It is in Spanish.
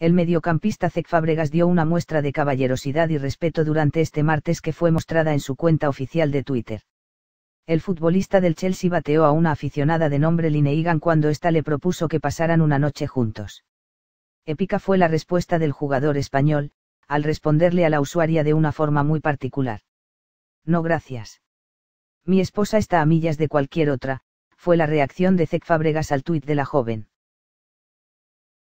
El mediocampista Zec Fábregas dio una muestra de caballerosidad y respeto durante este martes que fue mostrada en su cuenta oficial de Twitter. El futbolista del Chelsea bateó a una aficionada de nombre Lineigan cuando ésta le propuso que pasaran una noche juntos. Épica fue la respuesta del jugador español, al responderle a la usuaria de una forma muy particular. No gracias. Mi esposa está a millas de cualquier otra, fue la reacción de Zec Fábregas al tuit de la joven.